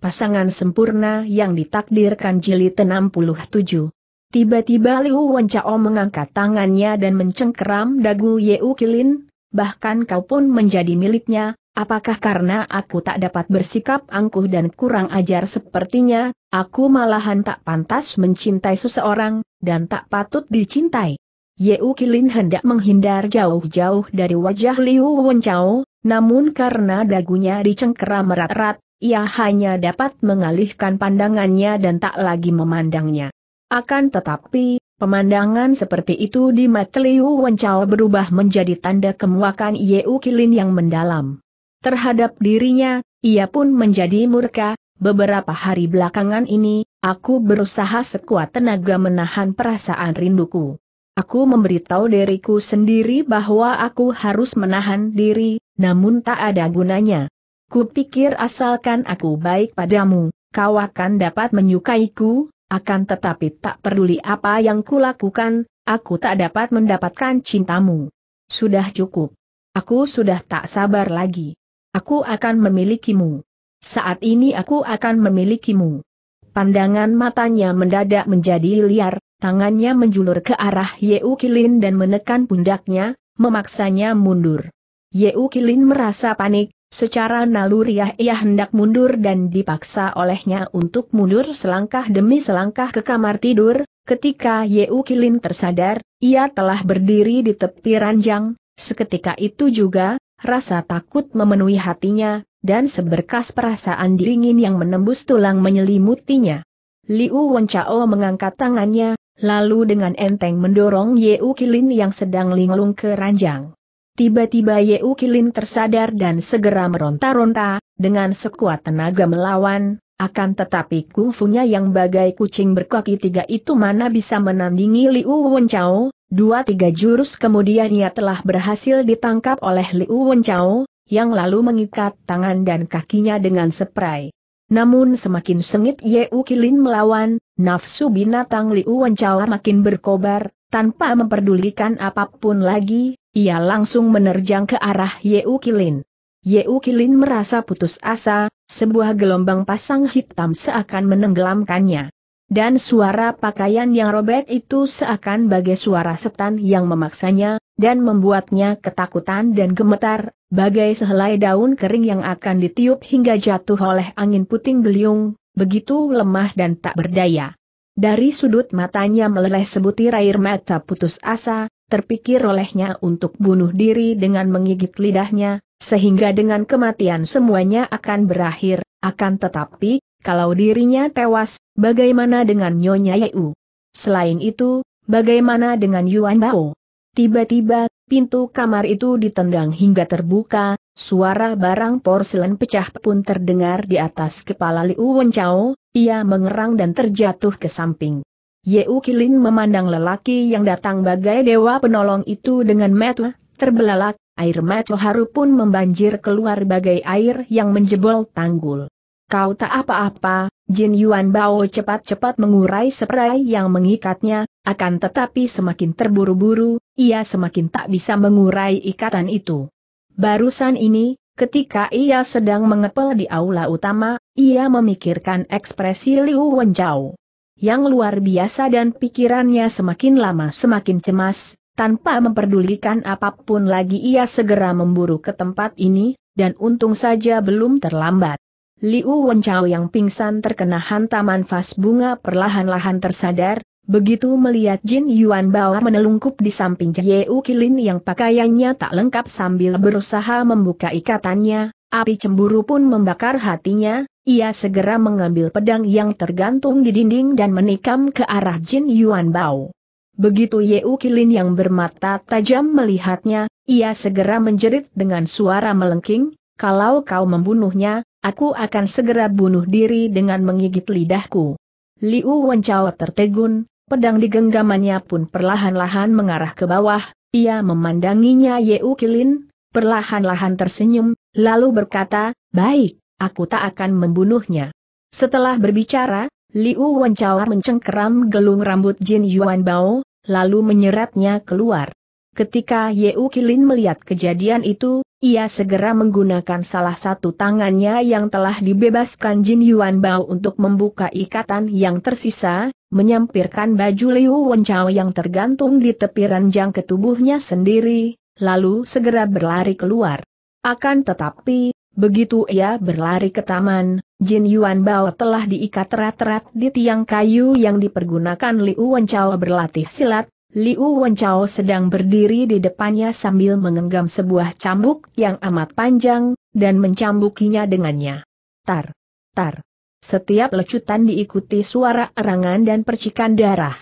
pasangan sempurna yang ditakdirkan jilid 67. Tiba-tiba Liu Wencao mengangkat tangannya dan mencengkeram dagu Yeu Kilin, bahkan kau pun menjadi miliknya, apakah karena aku tak dapat bersikap angkuh dan kurang ajar sepertinya, aku malahan tak pantas mencintai seseorang, dan tak patut dicintai. Yeu Kilin hendak menghindar jauh-jauh dari wajah Liu Wencao, namun karena dagunya dicengkeram merat-rat ia hanya dapat mengalihkan pandangannya dan tak lagi memandangnya. Akan tetapi, pemandangan seperti itu di Matliu Wencao berubah menjadi tanda kemuakan Yeu Kilin yang mendalam. Terhadap dirinya, ia pun menjadi murka, beberapa hari belakangan ini, aku berusaha sekuat tenaga menahan perasaan rinduku. Aku memberitahu diriku sendiri bahwa aku harus menahan diri, namun tak ada gunanya. Ku pikir asalkan aku baik padamu, kau akan dapat menyukaiku, akan tetapi tak peduli apa yang kulakukan, aku tak dapat mendapatkan cintamu. Sudah cukup. Aku sudah tak sabar lagi. Aku akan memilikimu. Saat ini aku akan memilikimu. Pandangan matanya mendadak menjadi liar, tangannya menjulur ke arah Yeu Kilin dan menekan pundaknya, memaksanya mundur. Yeu Kilin merasa panik, Secara naluriah ia hendak mundur dan dipaksa olehnya untuk mundur selangkah demi selangkah ke kamar tidur, ketika Yeu Kilin tersadar, ia telah berdiri di tepi ranjang, seketika itu juga, rasa takut memenuhi hatinya, dan seberkas perasaan dingin yang menembus tulang menyelimutinya. Liu Wenchao mengangkat tangannya, lalu dengan enteng mendorong Yeu Kilin yang sedang linglung ke ranjang. Tiba-tiba Ye Ukilin tersadar dan segera meronta-ronta, dengan sekuat tenaga melawan, akan tetapi kungfunya yang bagai kucing berkaki tiga itu mana bisa menandingi Liu Wenchao, dua-tiga jurus kemudian ia telah berhasil ditangkap oleh Liu Wenchao, yang lalu mengikat tangan dan kakinya dengan seprai. Namun semakin sengit Ye Ukilin melawan, nafsu binatang Liu Wenchao makin berkobar, tanpa memperdulikan apapun lagi, ia langsung menerjang ke arah Yeu Kilin. Yeu Kilin merasa putus asa, sebuah gelombang pasang hitam seakan menenggelamkannya. Dan suara pakaian yang robek itu seakan bagai suara setan yang memaksanya, dan membuatnya ketakutan dan gemetar, bagai sehelai daun kering yang akan ditiup hingga jatuh oleh angin puting beliung, begitu lemah dan tak berdaya. Dari sudut matanya meleleh sebutir air mata putus asa, terpikir olehnya untuk bunuh diri dengan menggigit lidahnya, sehingga dengan kematian semuanya akan berakhir, akan tetapi, kalau dirinya tewas, bagaimana dengan Nyonya Yeu? Selain itu, bagaimana dengan Yuan Bao? Tiba-tiba, pintu kamar itu ditendang hingga terbuka, suara barang porselen pecah pun terdengar di atas kepala Liu Wenchao, ia mengerang dan terjatuh ke samping. Yeu Kilin memandang lelaki yang datang bagai dewa penolong itu dengan mata terbelalak, air metu haru pun membanjir keluar bagai air yang menjebol tanggul. Kau tak apa-apa, Jin Yuan Bao cepat-cepat mengurai seprai yang mengikatnya, akan tetapi semakin terburu-buru, ia semakin tak bisa mengurai ikatan itu. Barusan ini, ketika ia sedang mengepel di aula utama, ia memikirkan ekspresi Liu Wenjiao yang luar biasa dan pikirannya semakin lama semakin cemas, tanpa memperdulikan apapun lagi ia segera memburu ke tempat ini, dan untung saja belum terlambat. Liu Wenchao yang pingsan terkena hantaman vas bunga perlahan-lahan tersadar, Begitu melihat Jin Yuan Bao menelungkup di samping Jie U Kilin yang pakaiannya tak lengkap sambil berusaha membuka ikatannya, api cemburu pun membakar hatinya, ia segera mengambil pedang yang tergantung di dinding dan menikam ke arah Jin Yuan Bao. Begitu Ye Kilin yang bermata tajam melihatnya, ia segera menjerit dengan suara melengking, kalau kau membunuhnya, aku akan segera bunuh diri dengan menggigit lidahku. Liu Wenchao tertegun, pedang di genggamannya pun perlahan-lahan mengarah ke bawah, ia memandanginya Ye Kilin, perlahan-lahan tersenyum, lalu berkata, baik, aku tak akan membunuhnya. Setelah berbicara, Liu Wancawar mencengkeram gelung rambut Jin Yuan Bao, lalu menyeretnya keluar. Ketika U Kilin melihat kejadian itu, ia segera menggunakan salah satu tangannya yang telah dibebaskan Jin Yuan Bao untuk membuka ikatan yang tersisa, menyampirkan baju Liu Wenchao yang tergantung di tepi ranjang ke tubuhnya sendiri, lalu segera berlari keluar. Akan tetapi, Begitu ia berlari ke taman, Jin Yuan Bao telah diikat rat-rat di tiang kayu yang dipergunakan Liu Wenchao berlatih silat. Liu Wenchao sedang berdiri di depannya sambil mengenggam sebuah cambuk yang amat panjang, dan mencambukinya dengannya. Tar! Tar! Setiap lecutan diikuti suara erangan dan percikan darah.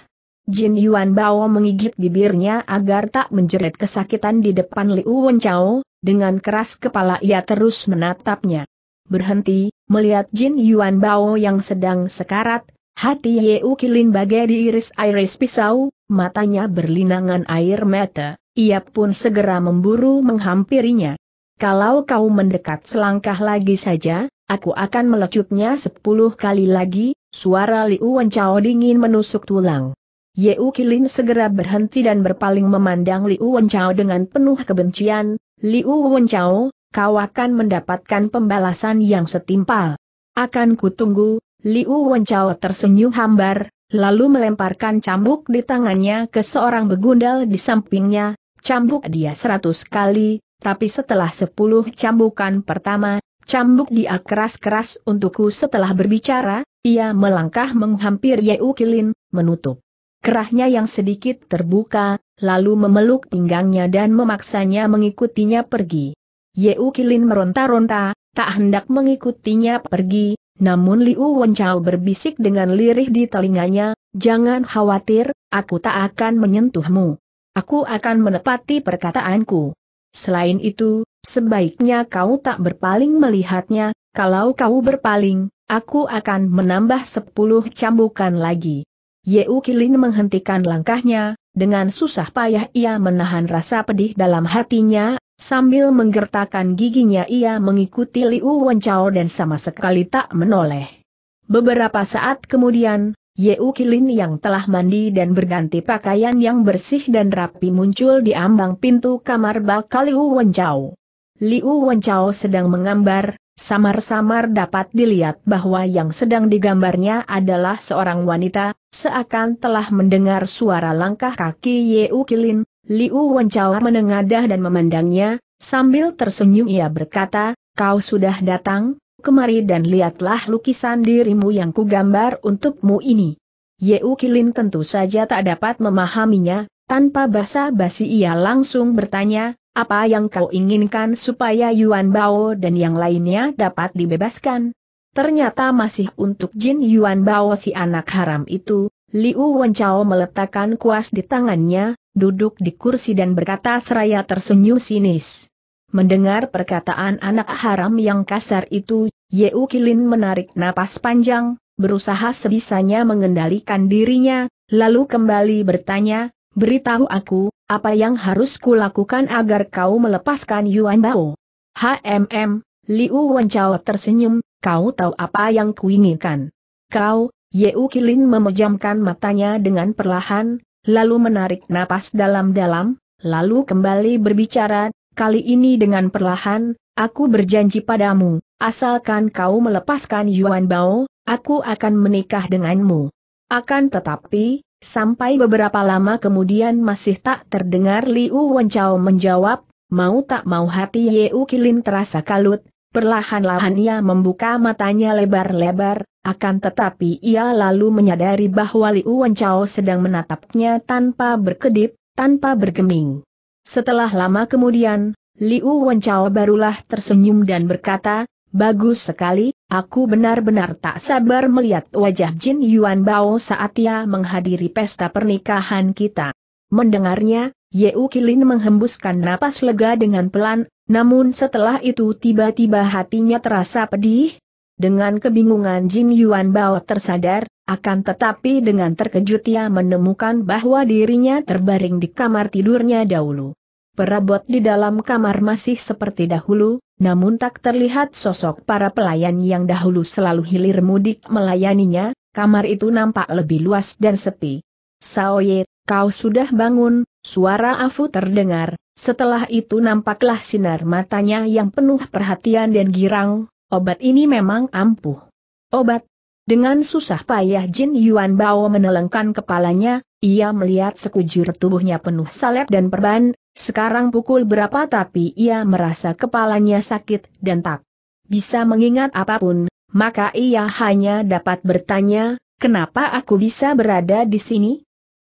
Jin Yuan Bao menggigit bibirnya agar tak menjerit kesakitan di depan Liu Wenchao, dengan keras kepala ia terus menatapnya. Berhenti, melihat Jin Yuan Bao yang sedang sekarat, hati U Kilin bagai diiris-iris pisau, matanya berlinangan air mata, ia pun segera memburu menghampirinya. Kalau kau mendekat selangkah lagi saja, aku akan melecutnya sepuluh kali lagi, suara Liu Wencao dingin menusuk tulang. Yeu Kilin segera berhenti dan berpaling memandang Liu Wenchao dengan penuh kebencian, Liu Wenchao, kau akan mendapatkan pembalasan yang setimpal. Akan kutunggu, Liu Wenchao tersenyum hambar, lalu melemparkan cambuk di tangannya ke seorang begundal di sampingnya, cambuk dia seratus kali, tapi setelah sepuluh cambukan pertama, cambuk dia keras-keras untukku setelah berbicara, ia melangkah menghampir Yeu Kilin, menutup Kerahnya yang sedikit terbuka, lalu memeluk pinggangnya dan memaksanya mengikutinya pergi. Yeu Kilin meronta-ronta, tak hendak mengikutinya pergi, namun Liu Wenchao berbisik dengan lirih di telinganya, jangan khawatir, aku tak akan menyentuhmu. Aku akan menepati perkataanku. Selain itu, sebaiknya kau tak berpaling melihatnya, kalau kau berpaling, aku akan menambah sepuluh cambukan lagi. Yeu Kilin menghentikan langkahnya, dengan susah payah ia menahan rasa pedih dalam hatinya, sambil menggertakkan giginya ia mengikuti Liu Wenchao dan sama sekali tak menoleh. Beberapa saat kemudian, Yeu Kilin yang telah mandi dan berganti pakaian yang bersih dan rapi muncul di ambang pintu kamar bakal Liu Wenchao. Liu Wenchao sedang mengambar, Samar-samar dapat dilihat bahwa yang sedang digambarnya adalah seorang wanita, seakan telah mendengar suara langkah kaki Yeu Kilin, Liu Wencao menengadah dan memandangnya, sambil tersenyum ia berkata, kau sudah datang, kemari dan lihatlah lukisan dirimu yang kugambar untukmu ini. Yeu Kilin tentu saja tak dapat memahaminya, tanpa basa-basi ia langsung bertanya, apa yang kau inginkan supaya Yuan Bao dan yang lainnya dapat dibebaskan? Ternyata masih untuk Jin Yuan Bao si anak haram itu, Liu Wenchao meletakkan kuas di tangannya, duduk di kursi dan berkata seraya tersenyum sinis. Mendengar perkataan anak haram yang kasar itu, Ye Kilin menarik napas panjang, berusaha sebisanya mengendalikan dirinya, lalu kembali bertanya, beritahu aku, apa yang harus kulakukan agar kau melepaskan Yuan Bao? HMM, Liu Wenchao tersenyum, kau tahu apa yang kuinginkan. Kau, Yeu Kilin memejamkan matanya dengan perlahan, lalu menarik napas dalam-dalam, lalu kembali berbicara, kali ini dengan perlahan, aku berjanji padamu, asalkan kau melepaskan Yuan Bao, aku akan menikah denganmu. Akan tetapi, Sampai beberapa lama kemudian masih tak terdengar Liu Wenchao menjawab, mau tak mau hati Ye U Kilin terasa kalut, perlahan-lahan ia membuka matanya lebar-lebar, akan tetapi ia lalu menyadari bahwa Liu Wenchao sedang menatapnya tanpa berkedip, tanpa bergeming. Setelah lama kemudian, Liu Wenchao barulah tersenyum dan berkata, Bagus sekali, aku benar-benar tak sabar melihat wajah Jin Yuan Bao saat ia menghadiri pesta pernikahan kita. Mendengarnya, Ye Ukilin menghembuskan napas lega dengan pelan, namun setelah itu tiba-tiba hatinya terasa pedih. Dengan kebingungan Jin Yuan Bao tersadar, akan tetapi dengan terkejut ia menemukan bahwa dirinya terbaring di kamar tidurnya dahulu. Perabot di dalam kamar masih seperti dahulu, namun tak terlihat sosok para pelayan yang dahulu selalu hilir mudik melayaninya, kamar itu nampak lebih luas dan sepi. Saoye, kau sudah bangun, suara Afu terdengar, setelah itu nampaklah sinar matanya yang penuh perhatian dan girang, obat ini memang ampuh. Obat? Dengan susah payah Jin Yuan Bao menelengkan kepalanya, ia melihat sekujur tubuhnya penuh salep dan perban, sekarang pukul berapa tapi ia merasa kepalanya sakit dan tak bisa mengingat apapun, maka ia hanya dapat bertanya, kenapa aku bisa berada di sini?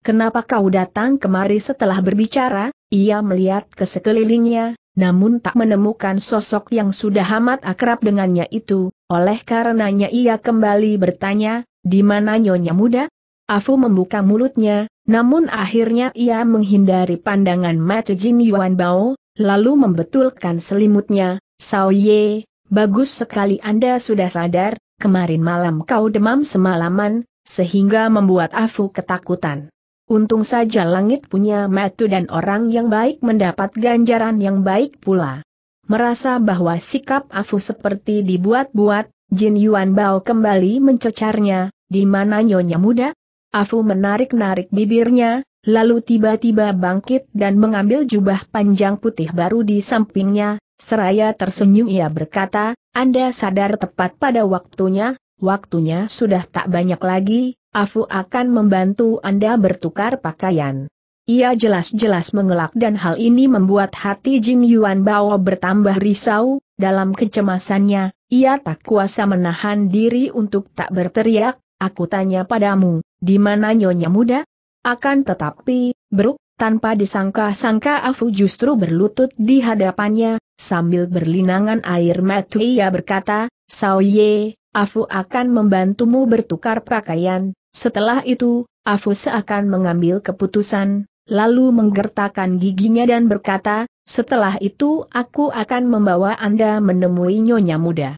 Kenapa kau datang kemari setelah berbicara? Ia melihat ke sekelilingnya, namun tak menemukan sosok yang sudah amat akrab dengannya itu, oleh karenanya ia kembali bertanya, di mana nyonya muda? Afu membuka mulutnya, namun akhirnya ia menghindari pandangan mata Jin Yuan Bao, lalu membetulkan selimutnya, Sao Ye, bagus sekali Anda sudah sadar, kemarin malam kau demam semalaman, sehingga membuat Afu ketakutan. Untung saja langit punya matu dan orang yang baik mendapat ganjaran yang baik pula. Merasa bahwa sikap Afu seperti dibuat-buat, Jin Yuan Bao kembali mencecarnya, di mana nyonya muda, Afu menarik-narik bibirnya, lalu tiba-tiba bangkit dan mengambil jubah panjang putih baru di sampingnya, seraya tersenyum ia berkata, Anda sadar tepat pada waktunya, waktunya sudah tak banyak lagi, Afu akan membantu Anda bertukar pakaian. Ia jelas-jelas mengelak dan hal ini membuat hati Jin Yuan Bao bertambah risau, dalam kecemasannya, ia tak kuasa menahan diri untuk tak berteriak, aku tanya padamu, di mana nyonya muda? Akan tetapi, Bruk, tanpa disangka-sangka Afu justru berlutut di hadapannya, sambil berlinangan air mata ia berkata, Ye, Afu akan membantumu bertukar pakaian, setelah itu, Afu seakan mengambil keputusan, lalu menggertakkan giginya dan berkata, setelah itu aku akan membawa Anda menemui nyonya muda.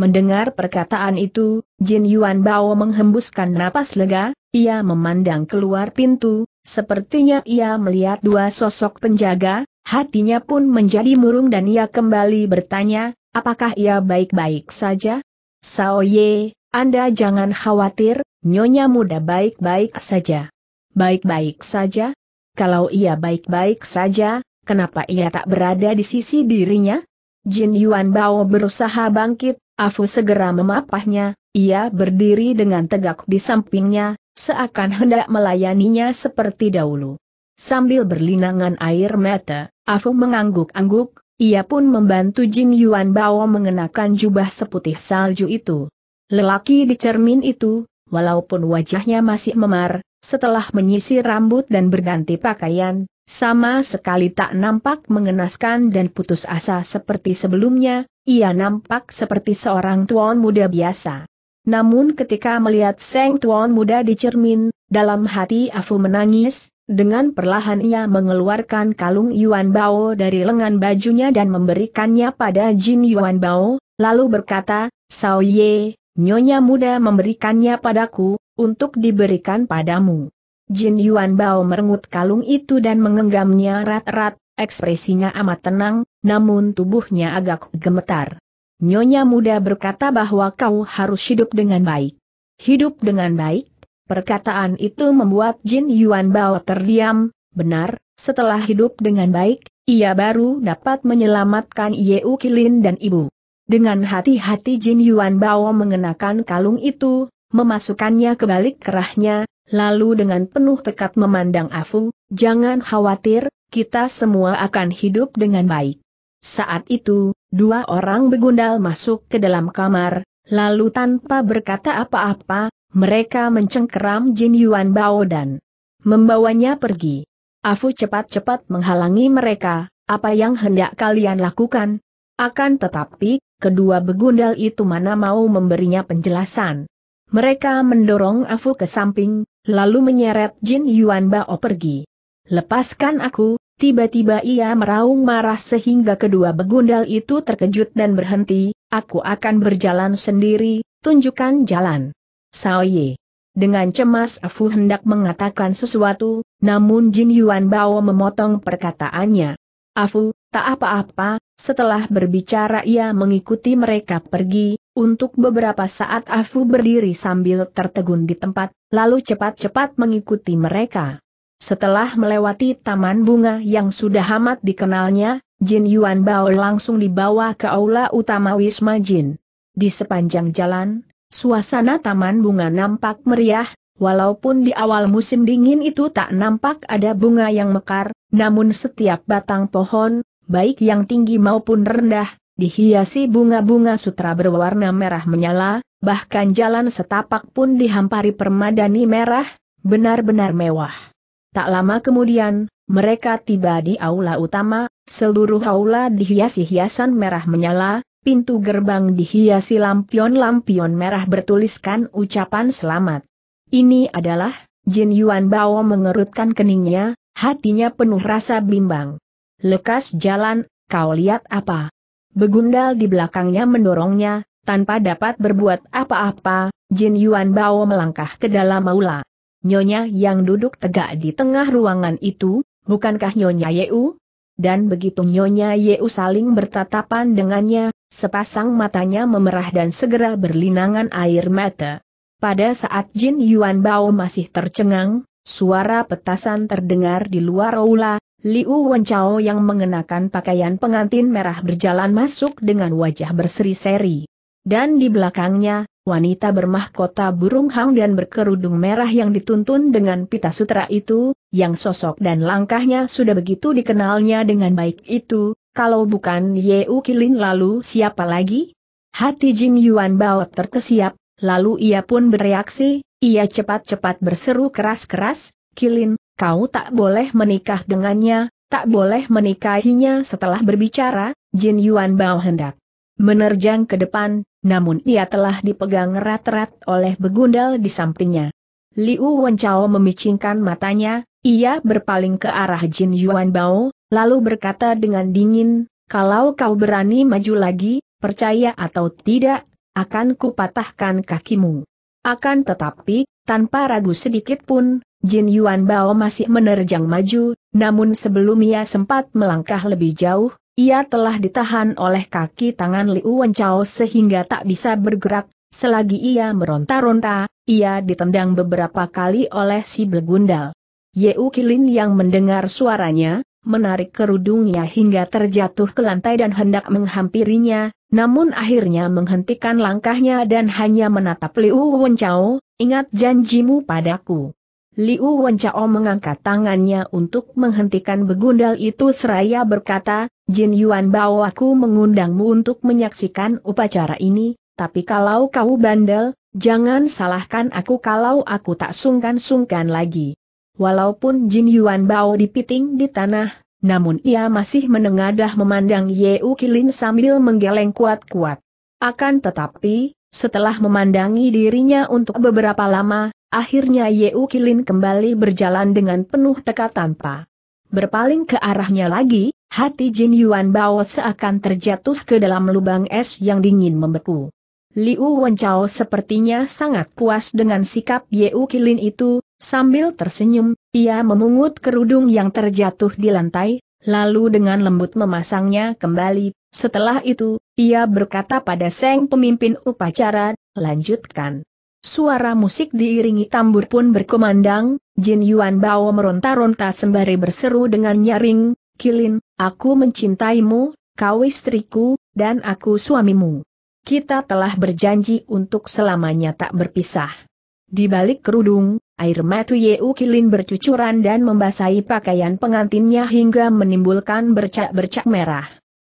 Mendengar perkataan itu, Jin Yuan Bao menghembuskan napas lega, ia memandang keluar pintu, sepertinya ia melihat dua sosok penjaga, hatinya pun menjadi murung dan ia kembali bertanya, apakah ia baik-baik saja? Sao Ye, Anda jangan khawatir, nyonya muda baik-baik saja. Baik-baik saja? Kalau ia baik-baik saja, kenapa ia tak berada di sisi dirinya? Jin Yuan Bao berusaha bangkit, Afu segera memapahnya, ia berdiri dengan tegak di sampingnya, seakan hendak melayaninya seperti dahulu. Sambil berlinangan air mata, Afu mengangguk-angguk, ia pun membantu Jin Yuan Bao mengenakan jubah seputih salju itu. Lelaki di cermin itu, walaupun wajahnya masih memar, setelah menyisir rambut dan berganti pakaian, sama sekali tak nampak mengenaskan dan putus asa seperti sebelumnya, ia nampak seperti seorang tuan muda biasa. Namun ketika melihat Seng Tuan muda di cermin, dalam hati Afu menangis, dengan perlahan ia mengeluarkan kalung Yuan Bao dari lengan bajunya dan memberikannya pada Jin Yuan Bao, lalu berkata, Sao Ye, nyonya muda memberikannya padaku, untuk diberikan padamu. Jin Yuan Bao merengut kalung itu dan mengenggamnya rat-rat, ekspresinya amat tenang, namun tubuhnya agak gemetar. Nyonya muda berkata bahwa kau harus hidup dengan baik. Hidup dengan baik? Perkataan itu membuat Jin Yuan Bao terdiam, benar, setelah hidup dengan baik, ia baru dapat menyelamatkan Yeu Kilin dan ibu. Dengan hati-hati Jin Yuan Bao mengenakan kalung itu, memasukkannya ke balik kerahnya, lalu dengan penuh tekad memandang Afu, jangan khawatir, kita semua akan hidup dengan baik. Saat itu, dua orang begundal masuk ke dalam kamar, lalu tanpa berkata apa-apa, mereka mencengkeram Jin Yuan Bao dan membawanya pergi. Afu cepat-cepat menghalangi mereka, apa yang hendak kalian lakukan? Akan tetapi, kedua begundal itu mana mau memberinya penjelasan. Mereka mendorong Afu ke samping, lalu menyeret Jin Yuan Bao pergi. Lepaskan aku, tiba-tiba ia meraung marah sehingga kedua begundal itu terkejut dan berhenti, aku akan berjalan sendiri, tunjukkan jalan. Sao Ye. Dengan cemas Afu hendak mengatakan sesuatu, namun Jin Yuan Bao memotong perkataannya. Afu, tak apa-apa, setelah berbicara ia mengikuti mereka pergi, untuk beberapa saat Afu berdiri sambil tertegun di tempat, lalu cepat-cepat mengikuti mereka. Setelah melewati taman bunga yang sudah amat dikenalnya, Jin Yuan Bao langsung dibawa ke aula utama Wisma Jin. Di sepanjang jalan, suasana taman bunga nampak meriah, walaupun di awal musim dingin itu tak nampak ada bunga yang mekar, namun setiap batang pohon, baik yang tinggi maupun rendah, dihiasi bunga-bunga sutra berwarna merah menyala, bahkan jalan setapak pun dihampari permadani merah, benar-benar mewah. Tak lama kemudian, mereka tiba di aula utama, seluruh aula dihiasi hiasan merah menyala, pintu gerbang dihiasi lampion-lampion merah bertuliskan ucapan selamat. Ini adalah, Jin Yuan Bao mengerutkan keningnya, hatinya penuh rasa bimbang. Lekas jalan, kau lihat apa? Begundal di belakangnya mendorongnya, tanpa dapat berbuat apa-apa, Jin Yuan Bao melangkah ke dalam aula. Nyonya yang duduk tegak di tengah ruangan itu, bukankah Nyonya Yeu? Dan begitu Nyonya Yeu saling bertatapan dengannya, sepasang matanya memerah dan segera berlinangan air mata. Pada saat Jin Yuan Bao masih tercengang, suara petasan terdengar di luar aula, Liu Wenchao yang mengenakan pakaian pengantin merah berjalan masuk dengan wajah berseri-seri. Dan di belakangnya, wanita bermahkota burung hang dan berkerudung merah yang dituntun dengan pita sutra itu, yang sosok dan langkahnya sudah begitu dikenalnya dengan baik itu, kalau bukan U Kilin lalu siapa lagi? Hati Jing Yuan Bao terkesiap, lalu ia pun bereaksi, ia cepat-cepat berseru keras-keras, Kilin, kau tak boleh menikah dengannya, tak boleh menikahinya setelah berbicara, Jin Yuan Bao hendak menerjang ke depan, namun ia telah dipegang erat-erat oleh begundal di sampingnya. Liu Wenchao memicingkan matanya, ia berpaling ke arah Jin Yuan Bao, lalu berkata dengan dingin, kalau kau berani maju lagi, percaya atau tidak, akan kupatahkan kakimu. Akan tetapi, tanpa ragu sedikit pun, Jin Yuan Bao masih menerjang maju, namun sebelum ia sempat melangkah lebih jauh, ia telah ditahan oleh kaki tangan Liu Wenchao sehingga tak bisa bergerak, selagi ia meronta-ronta, ia ditendang beberapa kali oleh si Begundal. Yeu Kilin yang mendengar suaranya, menarik kerudungnya hingga terjatuh ke lantai dan hendak menghampirinya, namun akhirnya menghentikan langkahnya dan hanya menatap Liu Wenchao, ingat janjimu padaku. Liu Wencao mengangkat tangannya untuk menghentikan begundal itu seraya berkata, Jin Yuan Bao aku mengundangmu untuk menyaksikan upacara ini, tapi kalau kau bandel, jangan salahkan aku kalau aku tak sungkan-sungkan lagi. Walaupun Jin Yuan Bao dipiting di tanah, namun ia masih menengadah memandang Yeu Kilin sambil menggeleng kuat-kuat. Akan tetapi, setelah memandangi dirinya untuk beberapa lama, Akhirnya Yeu Kilin kembali berjalan dengan penuh teka tanpa berpaling ke arahnya lagi, hati Jin Yuan Bao seakan terjatuh ke dalam lubang es yang dingin membeku. Liu Wenchao sepertinya sangat puas dengan sikap Yeu Kilin itu, sambil tersenyum, ia memungut kerudung yang terjatuh di lantai, lalu dengan lembut memasangnya kembali. Setelah itu, ia berkata pada Seng pemimpin upacara, lanjutkan. Suara musik diiringi tambur pun berkumandang, Jin Yuan Bao meronta-ronta sembari berseru dengan nyaring, Kilin, aku mencintaimu, kau istriku, dan aku suamimu. Kita telah berjanji untuk selamanya tak berpisah. Di balik kerudung, air mata Yeu Kilin bercucuran dan membasahi pakaian pengantinnya hingga menimbulkan bercak-bercak merah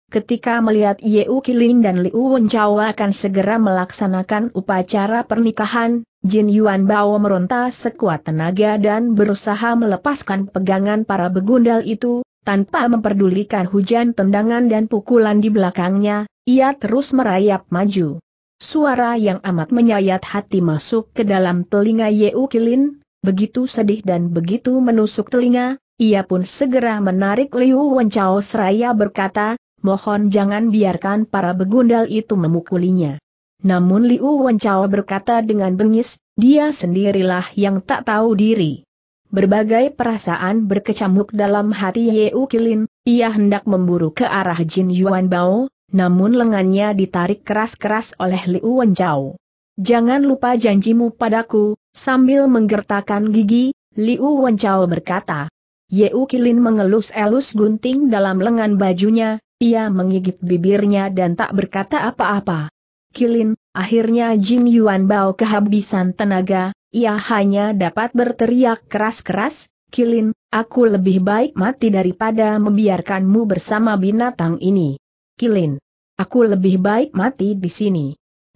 ketika melihat Yeu Kilin dan Liu Wenchao akan segera melaksanakan upacara pernikahan, Jin Yuan Bao meronta sekuat tenaga dan berusaha melepaskan pegangan para begundal itu, tanpa memperdulikan hujan tendangan dan pukulan di belakangnya, ia terus merayap maju. Suara yang amat menyayat hati masuk ke dalam telinga Yeu Kilin, begitu sedih dan begitu menusuk telinga, ia pun segera menarik Liu Wenchao seraya berkata, mohon jangan biarkan para begundal itu memukulinya. Namun Liu Wenchao berkata dengan bengis, dia sendirilah yang tak tahu diri. Berbagai perasaan berkecamuk dalam hati Ye Kilin, ia hendak memburu ke arah Jin Yuan Bao, namun lengannya ditarik keras-keras oleh Liu Wenchao. Jangan lupa janjimu padaku, sambil menggertakkan gigi, Liu Wenchao berkata. Ye Kilin mengelus-elus gunting dalam lengan bajunya, ia menggigit bibirnya dan tak berkata apa-apa. Kilin, akhirnya Jin Yuan Bao kehabisan tenaga, ia hanya dapat berteriak keras-keras, Kilin, aku lebih baik mati daripada membiarkanmu bersama binatang ini. Kilin, aku lebih baik mati di sini.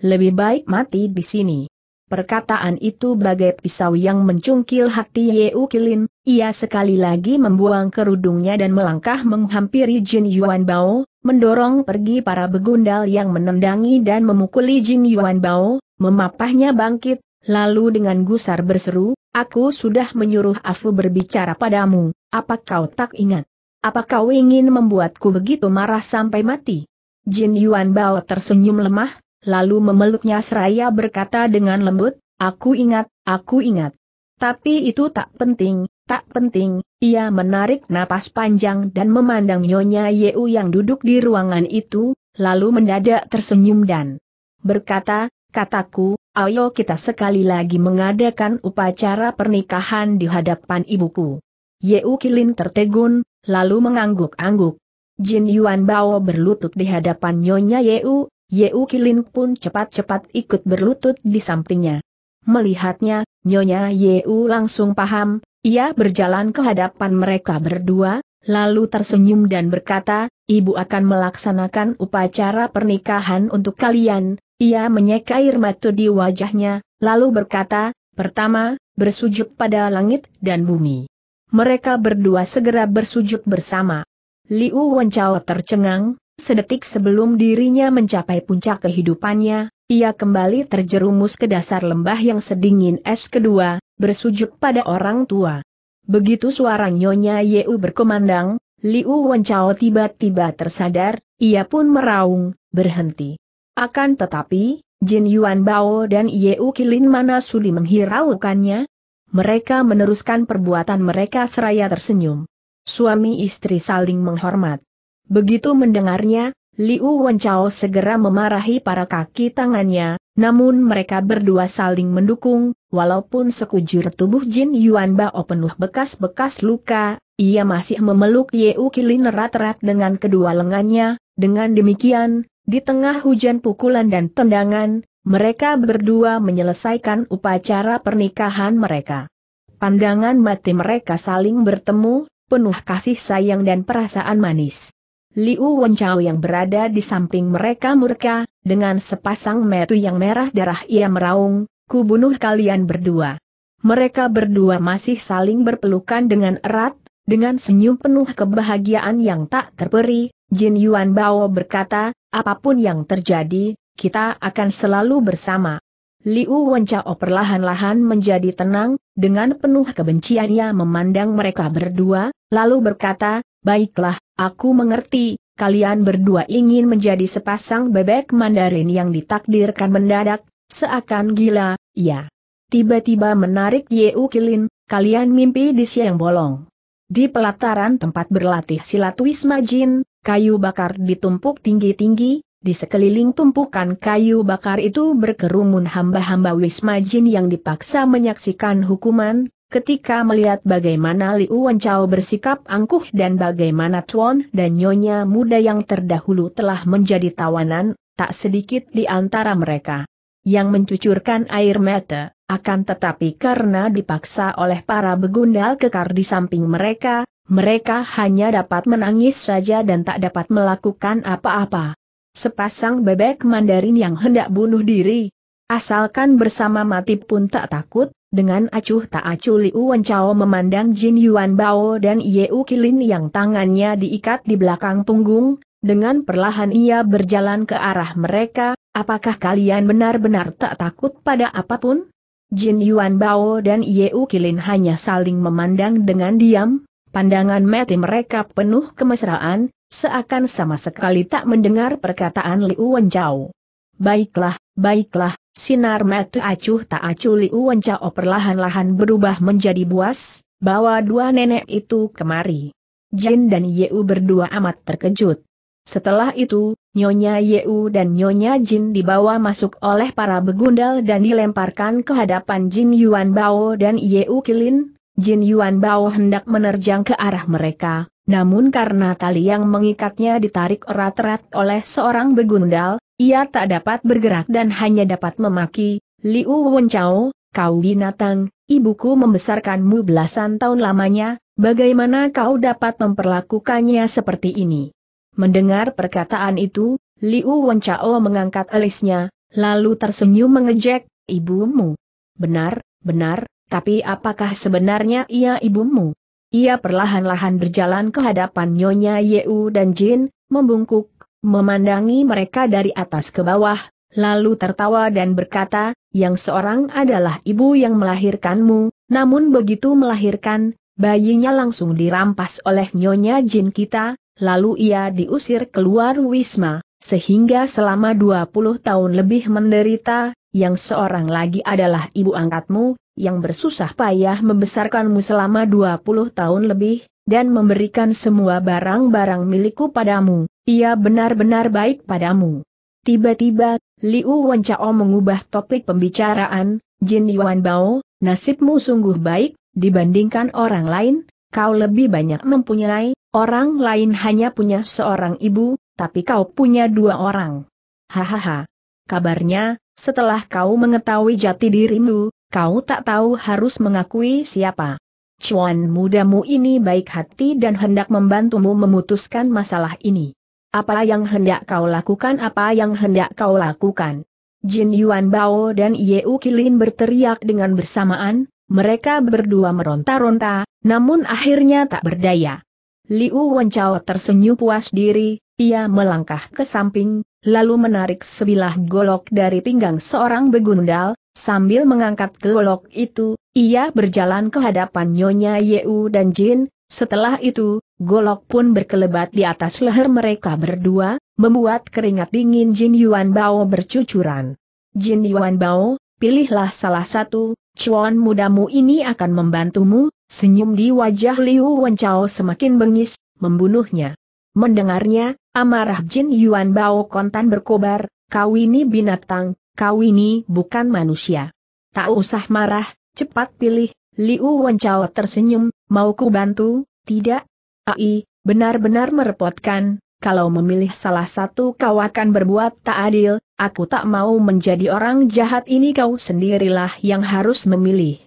Lebih baik mati di sini. Perkataan itu bagai pisau yang mencungkil hati Yeu Kilin, ia sekali lagi membuang kerudungnya dan melangkah menghampiri Jin Yuan Bao, mendorong pergi para begundal yang menendangi dan memukuli Jin Yuan Bao, memapahnya bangkit, lalu dengan gusar berseru, Aku sudah menyuruh Afu berbicara padamu, apa kau tak ingat? Apa kau ingin membuatku begitu marah sampai mati? Jin Yuan Bao tersenyum lemah, lalu memeluknya seraya berkata dengan lembut, Aku ingat, aku ingat. Tapi itu tak penting, Tak penting, ia menarik napas panjang dan memandang Nyonya Yeu yang duduk di ruangan itu, lalu mendadak tersenyum dan berkata, kataku, ayo kita sekali lagi mengadakan upacara pernikahan di hadapan ibuku. Yeu Kilin tertegun, lalu mengangguk-angguk. Jin Yuan Bao berlutut di hadapan Nyonya Yeu, Yeu Kilin pun cepat-cepat ikut berlutut di sampingnya. Melihatnya, Nyonya Yeu langsung paham, ia berjalan ke hadapan mereka berdua, lalu tersenyum dan berkata, Ibu akan melaksanakan upacara pernikahan untuk kalian. Ia menyeka air mata di wajahnya, lalu berkata, pertama, bersujud pada langit dan bumi. Mereka berdua segera bersujud bersama. Liu Wenchao tercengang, sedetik sebelum dirinya mencapai puncak kehidupannya, ia kembali terjerumus ke dasar lembah yang sedingin es kedua, bersujud pada orang tua. Begitu suara Nyonya Yeu berkumandang, Liu Wenchao tiba-tiba tersadar, ia pun meraung, berhenti. Akan tetapi, Jin Yuan Bao dan Yeu Kilin Mana Suli menghiraukannya. Mereka meneruskan perbuatan mereka seraya tersenyum. Suami istri saling menghormat. Begitu mendengarnya, Liu Wenchao segera memarahi para kaki tangannya, namun mereka berdua saling mendukung, walaupun sekujur tubuh Jin Yuan Bao penuh bekas-bekas luka, ia masih memeluk Yeu Kilin erat-erat dengan kedua lengannya, dengan demikian, di tengah hujan pukulan dan tendangan, mereka berdua menyelesaikan upacara pernikahan mereka. Pandangan mati mereka saling bertemu, penuh kasih sayang dan perasaan manis. Liu Wenchao yang berada di samping mereka murka, dengan sepasang metu yang merah darah ia meraung, kubunuh kalian berdua. Mereka berdua masih saling berpelukan dengan erat, dengan senyum penuh kebahagiaan yang tak terperi, Jin Yuan Bao berkata, apapun yang terjadi, kita akan selalu bersama. Liu Wenchao perlahan-lahan menjadi tenang, dengan penuh kebencian ia memandang mereka berdua, lalu berkata, Baiklah, aku mengerti, kalian berdua ingin menjadi sepasang bebek mandarin yang ditakdirkan mendadak, seakan gila, ya. Tiba-tiba menarik Yeu Kilin, kalian mimpi di siang bolong. Di pelataran tempat berlatih silat Wisma Jin, kayu bakar ditumpuk tinggi-tinggi, di sekeliling tumpukan kayu bakar itu berkerumun hamba-hamba Wisma Jin yang dipaksa menyaksikan hukuman, Ketika melihat bagaimana Liu Wenchao bersikap angkuh dan bagaimana Tuan dan Nyonya muda yang terdahulu telah menjadi tawanan, tak sedikit di antara mereka yang mencucurkan air mata, akan tetapi karena dipaksa oleh para begundal kekar di samping mereka, mereka hanya dapat menangis saja dan tak dapat melakukan apa-apa. Sepasang bebek Mandarin yang hendak bunuh diri, asalkan bersama mati pun tak takut, dengan acuh tak acuh Liu Chao memandang Jin Yuan Bao dan Ye U Kilin yang tangannya diikat di belakang punggung, dengan perlahan ia berjalan ke arah mereka, apakah kalian benar-benar tak takut pada apapun? Jin Yuan Bao dan Ye U Kilin hanya saling memandang dengan diam, pandangan mati mereka penuh kemesraan, seakan sama sekali tak mendengar perkataan Liu Chao. Baiklah, baiklah, Sinar mata acuh tak acuh Liu Wencao perlahan-lahan berubah menjadi buas, bawa dua nenek itu kemari. Jin dan Yeu berdua amat terkejut. Setelah itu, Nyonya Yeu dan Nyonya Jin dibawa masuk oleh para begundal dan dilemparkan ke hadapan Jin Yuan Bao dan Yeu Kilin. Jin Yuan Bao hendak menerjang ke arah mereka, namun karena tali yang mengikatnya ditarik erat-erat oleh seorang begundal, ia tak dapat bergerak dan hanya dapat memaki, Liu Wenchao, kau binatang, ibuku membesarkanmu belasan tahun lamanya, bagaimana kau dapat memperlakukannya seperti ini? Mendengar perkataan itu, Liu Wenchao mengangkat alisnya, lalu tersenyum mengejek, ibumu. Benar, benar, tapi apakah sebenarnya ia ibumu? Ia perlahan-lahan berjalan ke hadapan Nyonya Yeu dan Jin, membungkuk, memandangi mereka dari atas ke bawah, lalu tertawa dan berkata, yang seorang adalah ibu yang melahirkanmu, namun begitu melahirkan, bayinya langsung dirampas oleh Nyonya Jin kita, lalu ia diusir keluar Wisma, sehingga selama 20 tahun lebih menderita, yang seorang lagi adalah ibu angkatmu, yang bersusah payah membesarkanmu selama 20 tahun lebih, dan memberikan semua barang-barang milikku padamu, ia benar-benar baik padamu. Tiba-tiba, Liu Wancao mengubah topik pembicaraan, Jin Yuan Bao, nasibmu sungguh baik, dibandingkan orang lain, kau lebih banyak mempunyai, orang lain hanya punya seorang ibu, tapi kau punya dua orang. Hahaha. Kabarnya, setelah kau mengetahui jati dirimu, kau tak tahu harus mengakui siapa. Cuan mudamu ini baik hati dan hendak membantumu memutuskan masalah ini. Apa yang hendak kau lakukan? Apa yang hendak kau lakukan? Jin Yuan Bao dan Ye U Kilin berteriak dengan bersamaan, mereka berdua meronta-ronta, namun akhirnya tak berdaya. Liu Wenchao tersenyum puas diri, ia melangkah ke samping, lalu menarik sebilah golok dari pinggang seorang begundal, sambil mengangkat golok itu, ia berjalan ke hadapan Nyonya Ye U dan Jin, setelah itu, golok pun berkelebat di atas leher mereka berdua, membuat keringat dingin Jin Yuan Bao bercucuran. Jin Yuan Bao, pilihlah salah satu, cuan mudamu ini akan membantumu, senyum di wajah Liu Wencao semakin bengis, membunuhnya. Mendengarnya, amarah Jin Yuan Bao kontan berkobar, kau ini binatang, kau ini bukan manusia. Tak usah marah, cepat pilih, Liu Wenchao tersenyum, mau ku bantu, tidak? Ai, benar-benar merepotkan, kalau memilih salah satu kau akan berbuat tak adil, aku tak mau menjadi orang jahat ini kau sendirilah yang harus memilih.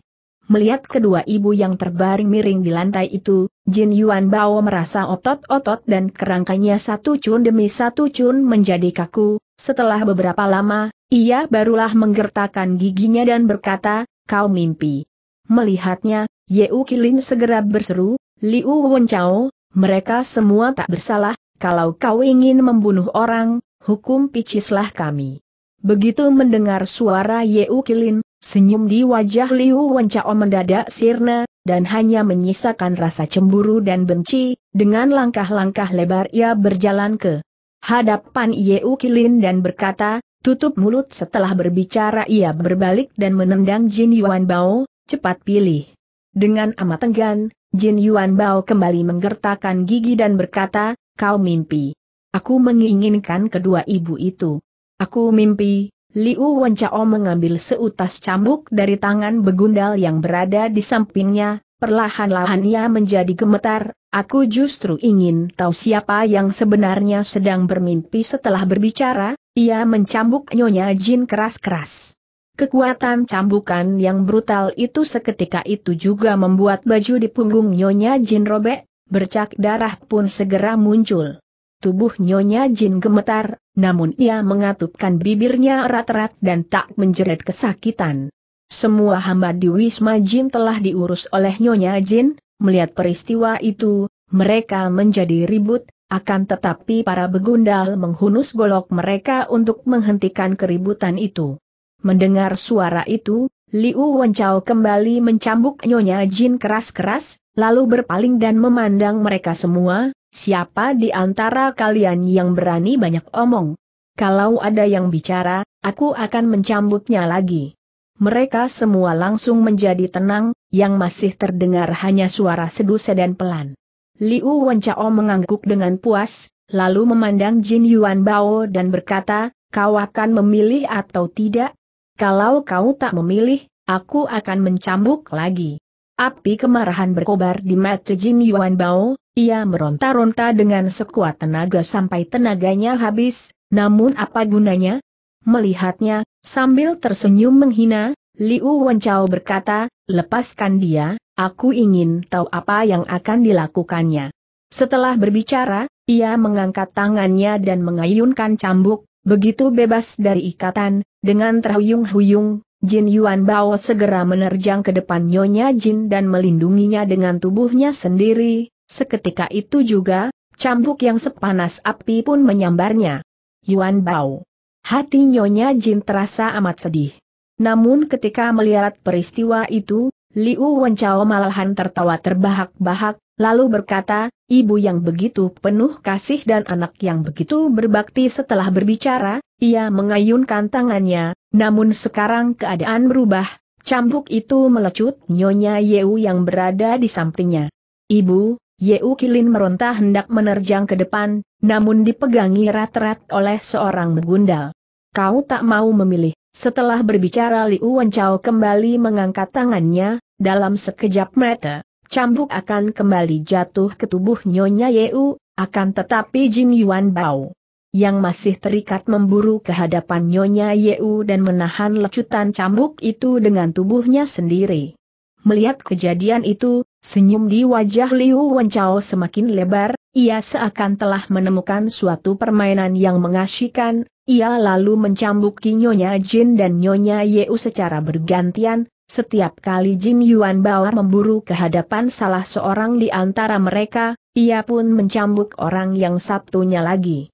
Melihat kedua ibu yang terbaring miring di lantai itu, Jin Yuan Bao merasa otot-otot dan kerangkanya satu cun demi satu cun menjadi kaku, setelah beberapa lama, ia barulah menggertakkan giginya dan berkata, kau mimpi. Melihatnya, Ye Kilin segera berseru, Liu Wenchao, mereka semua tak bersalah, kalau kau ingin membunuh orang, hukum picislah kami. Begitu mendengar suara Ye Kilin, senyum di wajah Liu Wenchao mendadak sirna, dan hanya menyisakan rasa cemburu dan benci, dengan langkah-langkah lebar ia berjalan ke hadapan Ye Kilin dan berkata, tutup mulut setelah berbicara ia berbalik dan menendang Jin Yuan Bao, cepat pilih. Dengan amat enggan, Jin Yuan Bao kembali menggertakkan gigi dan berkata, kau mimpi. Aku menginginkan kedua ibu itu. Aku mimpi, Liu Wencao mengambil seutas cambuk dari tangan begundal yang berada di sampingnya, perlahan-lahan ia menjadi gemetar, aku justru ingin tahu siapa yang sebenarnya sedang bermimpi setelah berbicara, ia mencambuk nyonya Jin keras-keras. Kekuatan cambukan yang brutal itu seketika itu juga membuat baju di punggung Nyonya Jin robek, bercak darah pun segera muncul. Tubuh Nyonya Jin gemetar, namun ia mengatupkan bibirnya erat-erat dan tak menjerit kesakitan. Semua hamba di Wisma Jin telah diurus oleh Nyonya Jin, melihat peristiwa itu, mereka menjadi ribut, akan tetapi para begundal menghunus golok mereka untuk menghentikan keributan itu. Mendengar suara itu, Liu Wenchao kembali mencambuk Nyonya Jin keras-keras, lalu berpaling dan memandang mereka semua, siapa di antara kalian yang berani banyak omong. Kalau ada yang bicara, aku akan mencambuknya lagi. Mereka semua langsung menjadi tenang, yang masih terdengar hanya suara seduh sedan pelan. Liu Wenchao mengangguk dengan puas, lalu memandang Jin Yuan Bao dan berkata, kau akan memilih atau tidak, kalau kau tak memilih, aku akan mencambuk lagi. Api kemarahan berkobar di mata Jin Yuan Bao, ia meronta-ronta dengan sekuat tenaga sampai tenaganya habis, namun apa gunanya? Melihatnya, sambil tersenyum menghina, Liu Wenchao berkata, lepaskan dia, aku ingin tahu apa yang akan dilakukannya. Setelah berbicara, ia mengangkat tangannya dan mengayunkan cambuk, begitu bebas dari ikatan, dengan terhuyung-huyung, Jin Yuan Bao segera menerjang ke depan Nyonya Jin dan melindunginya dengan tubuhnya sendiri, seketika itu juga, cambuk yang sepanas api pun menyambarnya. Yuan Bao. Hati Nyonya Jin terasa amat sedih. Namun ketika melihat peristiwa itu, Liu Wenchao malahan tertawa terbahak-bahak, lalu berkata, ibu yang begitu penuh kasih dan anak yang begitu berbakti setelah berbicara, ia mengayunkan tangannya, namun sekarang keadaan berubah, cambuk itu melecut Nyonya Yeu yang berada di sampingnya. Ibu, Yeu Kilin meronta hendak menerjang ke depan, namun dipegangi rat-rat oleh seorang begundal. Kau tak mau memilih. Setelah berbicara Liu Wencao kembali mengangkat tangannya, dalam sekejap mata, cambuk akan kembali jatuh ke tubuh Nyonya Yeu, akan tetapi Jin Yuan Bao yang masih terikat memburu ke hadapan Nyonya Yeu dan menahan lecutan cambuk itu dengan tubuhnya sendiri. Melihat kejadian itu, senyum di wajah Liu Wenchao semakin lebar, ia seakan telah menemukan suatu permainan yang mengasyikan, ia lalu mencambuki Nyonya Jin dan Nyonya Yeu secara bergantian, setiap kali Jin Yuan Bao memburu ke hadapan salah seorang di antara mereka, ia pun mencambuk orang yang satunya lagi.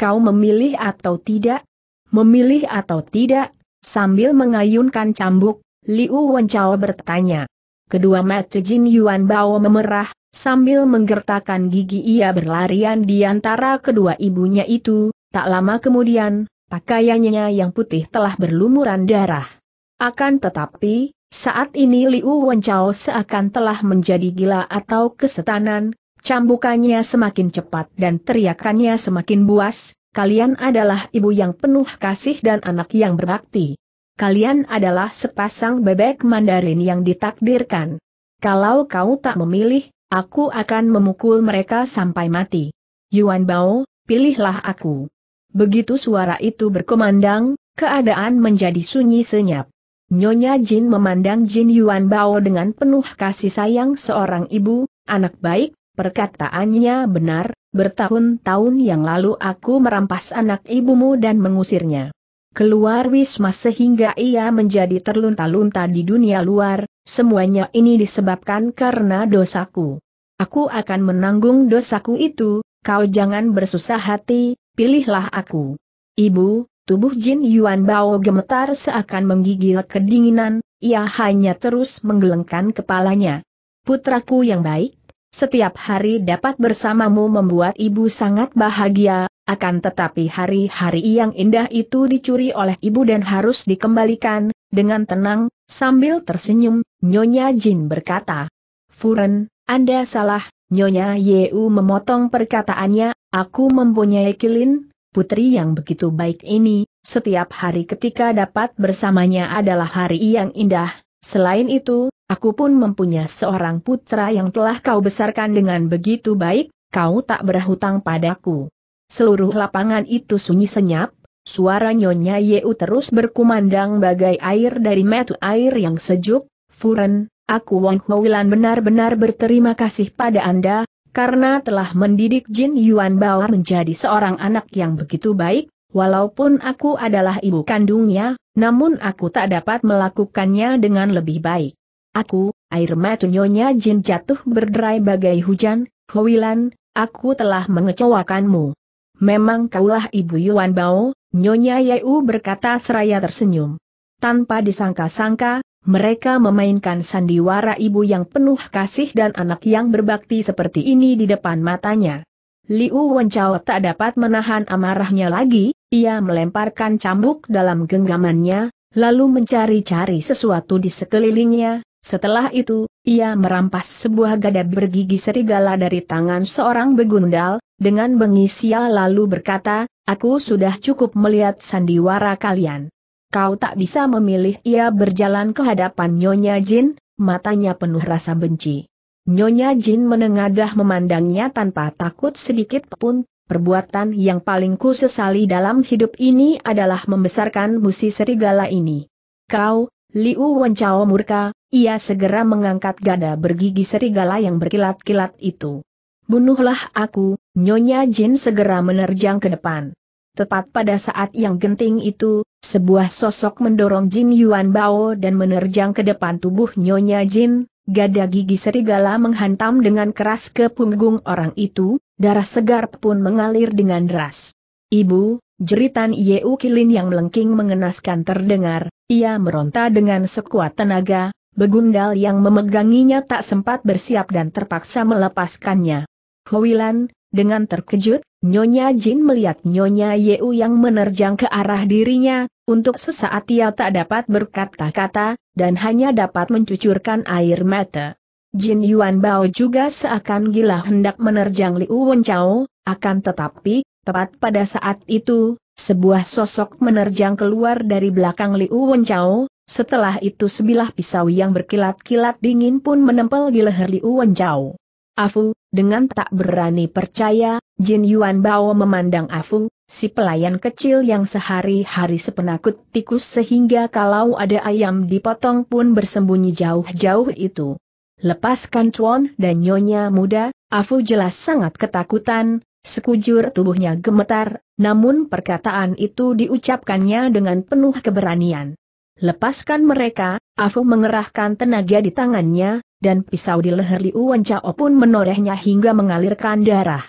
Kau memilih atau tidak? Memilih atau tidak? Sambil mengayunkan cambuk, Liu Wenchao bertanya. Kedua mata Jin Yuan Bao memerah, sambil menggertakkan gigi ia berlarian di antara kedua ibunya itu, tak lama kemudian, pakaiannya yang putih telah berlumuran darah. Akan tetapi, saat ini Liu Wenchao seakan telah menjadi gila atau kesetanan, cambukannya semakin cepat dan teriakannya semakin buas, kalian adalah ibu yang penuh kasih dan anak yang berbakti. Kalian adalah sepasang bebek mandarin yang ditakdirkan. Kalau kau tak memilih, aku akan memukul mereka sampai mati. Yuan Bao, pilihlah aku. Begitu suara itu berkumandang, keadaan menjadi sunyi senyap. Nyonya Jin memandang Jin Yuan Bao dengan penuh kasih sayang seorang ibu, anak baik, perkataannya benar, bertahun-tahun yang lalu aku merampas anak ibumu dan mengusirnya. Keluar Wisma sehingga ia menjadi terlunta-lunta di dunia luar, semuanya ini disebabkan karena dosaku. Aku akan menanggung dosaku itu, kau jangan bersusah hati, pilihlah aku. Ibu, Tubuh Jin Yuan Bao gemetar seakan menggigil kedinginan, ia hanya terus menggelengkan kepalanya. Putraku yang baik, setiap hari dapat bersamamu membuat ibu sangat bahagia, akan tetapi hari-hari yang indah itu dicuri oleh ibu dan harus dikembalikan, dengan tenang, sambil tersenyum, Nyonya Jin berkata. Furen, Anda salah, Nyonya Yeu memotong perkataannya, aku mempunyai kilin, Putri yang begitu baik ini, setiap hari ketika dapat bersamanya adalah hari yang indah. Selain itu, aku pun mempunyai seorang putra yang telah kau besarkan dengan begitu baik, kau tak berhutang padaku. Seluruh lapangan itu sunyi senyap, suara Nyonya Yeu terus berkumandang bagai air dari metu air yang sejuk, Furen, aku Wang Huilan benar-benar berterima kasih pada Anda, karena telah mendidik Jin Yuan Bao menjadi seorang anak yang begitu baik, walaupun aku adalah ibu kandungnya, namun aku tak dapat melakukannya dengan lebih baik. Aku, air matunyonya Jin jatuh berderai bagai hujan, Howilan, aku telah mengecewakanmu. Memang kaulah ibu Yuan Bao, Nyonya Yeu berkata seraya tersenyum. Tanpa disangka-sangka, mereka memainkan sandiwara ibu yang penuh kasih dan anak yang berbakti seperti ini di depan matanya. Liu Wenchao tak dapat menahan amarahnya lagi, ia melemparkan cambuk dalam genggamannya, lalu mencari-cari sesuatu di sekelilingnya, setelah itu, ia merampas sebuah gada bergigi serigala dari tangan seorang begundal, dengan bengis ia lalu berkata, aku sudah cukup melihat sandiwara kalian kau tak bisa memilih. Ia berjalan ke hadapan Nyonya Jin, matanya penuh rasa benci. Nyonya Jin menengadah memandangnya tanpa takut sedikit pun, perbuatan yang paling kusesali dalam hidup ini adalah membesarkan musi serigala ini. Kau, Liu Wencao murka, ia segera mengangkat gada bergigi serigala yang berkilat-kilat itu. Bunuhlah aku, Nyonya Jin segera menerjang ke depan. Tepat pada saat yang genting itu, sebuah sosok mendorong Jin Yuan Bao dan menerjang ke depan tubuh Nyonya Jin, gada gigi serigala menghantam dengan keras ke punggung orang itu, darah segar pun mengalir dengan deras. Ibu, jeritan Yeu Kilin yang melengking mengenaskan terdengar, ia meronta dengan sekuat tenaga, begundal yang memeganginya tak sempat bersiap dan terpaksa melepaskannya. Huilan, dengan terkejut, Nyonya Jin melihat Nyonya Yeu yang menerjang ke arah dirinya, untuk sesaat ia tak dapat berkata-kata, dan hanya dapat mencucurkan air mata. Jin Yuan Bao juga seakan gila hendak menerjang Liu Wenchao, akan tetapi, tepat pada saat itu, sebuah sosok menerjang keluar dari belakang Liu Wenchao, setelah itu sebilah pisau yang berkilat-kilat dingin pun menempel di leher Liu Wenchao. Afu, dengan tak berani percaya, Jin Yuan Bao memandang Afu, si pelayan kecil yang sehari-hari sepenakut tikus sehingga kalau ada ayam dipotong pun bersembunyi jauh-jauh itu. Lepaskan Chuan dan nyonya muda, Afu jelas sangat ketakutan, sekujur tubuhnya gemetar, namun perkataan itu diucapkannya dengan penuh keberanian. Lepaskan mereka, Afu mengerahkan tenaga di tangannya, dan pisau di leher Liu Wancao pun menorehnya hingga mengalirkan darah.